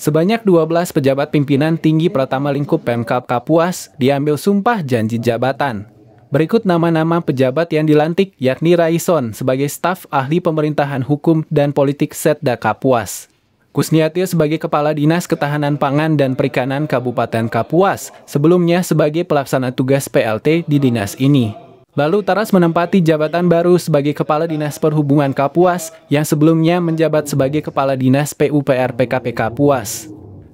Sebanyak 12 pejabat pimpinan tinggi pertama lingkup Pemkap Kapuas diambil sumpah janji jabatan. Berikut nama-nama pejabat yang dilantik yakni Raison sebagai staf ahli pemerintahan hukum dan politik Setda Kapuas. Kusniatio sebagai Kepala Dinas Ketahanan Pangan dan Perikanan Kabupaten Kapuas, sebelumnya sebagai pelaksana tugas PLT di dinas ini. Lalu Taras menempati jabatan baru sebagai Kepala Dinas Perhubungan Kapuas yang sebelumnya menjabat sebagai Kepala Dinas PUPR PKP Kapuas.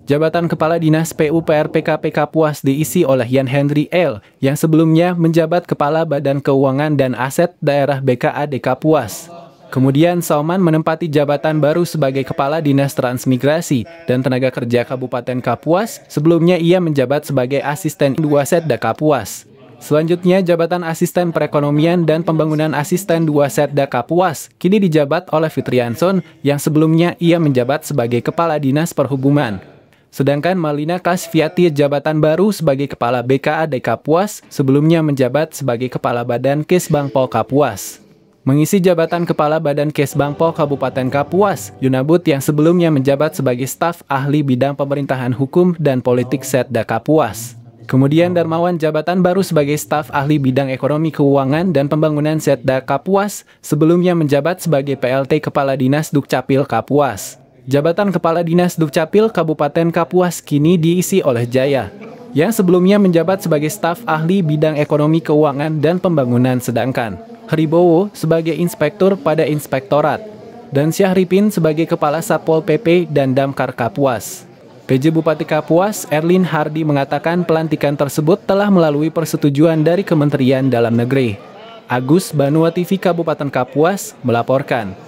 Jabatan Kepala Dinas PUPR PKP Kapuas diisi oleh Yan Henry L. yang sebelumnya menjabat Kepala Badan Keuangan dan Aset Daerah BKAD Kapuas. Kemudian Sauman menempati jabatan baru sebagai Kepala Dinas Transmigrasi dan Tenaga Kerja Kabupaten Kapuas, sebelumnya ia menjabat sebagai Asisten dua Setda Kapuas. Selanjutnya, jabatan Asisten Perekonomian dan Pembangunan Asisten 2 Setda Kapuas kini dijabat oleh Fitrianson yang sebelumnya ia menjabat sebagai Kepala Dinas Perhubungan. Sedangkan Malina Kasviati jabatan baru sebagai Kepala di Kapuas sebelumnya menjabat sebagai Kepala Badan Kesbangpol Kapuas. Mengisi jabatan Kepala Badan Kesbangpol Kabupaten Kapuas, Yunabut yang sebelumnya menjabat sebagai staf ahli bidang pemerintahan hukum dan politik Setda Kapuas. Kemudian Darmawan jabatan baru sebagai staf ahli bidang ekonomi keuangan dan pembangunan Setda Kapuas, sebelumnya menjabat sebagai PLT Kepala Dinas Dukcapil Kapuas. Jabatan Kepala Dinas Dukcapil Kabupaten Kapuas kini diisi oleh Jaya, yang sebelumnya menjabat sebagai staf ahli bidang ekonomi keuangan dan pembangunan sedangkan Heribowo sebagai inspektur pada Inspektorat, dan Syahripin sebagai Kepala Satpol PP dan Damkar Kapuas. PJ Bupati Kapuas, Erlin Hardi mengatakan pelantikan tersebut telah melalui persetujuan dari Kementerian Dalam Negeri. Agus Banua TV Kabupaten Kapuas melaporkan.